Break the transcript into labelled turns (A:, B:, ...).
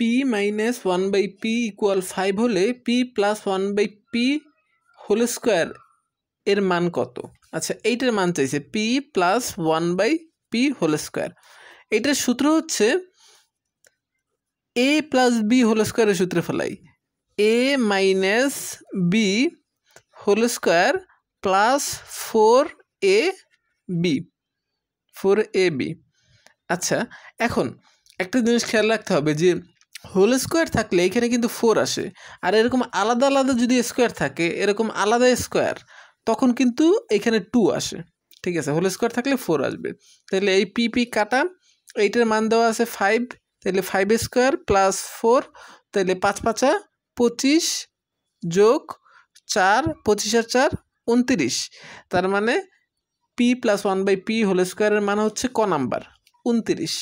A: P minus one by P equal five হলে P plus one by P whole square এর মান কত আচ্ছা এইটার মান চাইছে P plus one by P whole square এইটার সূত্র হচ্ছে এ প্লাস বি হোল স্কোয়ারের সূত্রে ফেলাই A minus B whole square plus four A B four A B আচ্ছা এখন একটা জিনিস খেয়াল রাখতে হবে যে হোল স্কোয়ার থাকলে এখানে কিন্তু ফোর আসে আর এরকম আলাদা আলাদা যদি স্কোয়ার থাকে এরকম আলাদা স্কোয়ার তখন কিন্তু এখানে টু আসে ঠিক আছে হোল স্কোয়ার থাকলে ফোর আসবে তাহলে এই পি পি কাটা এইটার মান দেওয়া আছে ফাইভ তাহলে ফাইভ স্কোয়ার প্লাস ফোর তাহলে পাঁচ পাঁচা পঁচিশ যোগ চার পঁচিশ আর চার উনত্রিশ তার মানে P plus one by P whole স্কোয়ারের মান হচ্ছে ক নাম্বার উনত্রিশ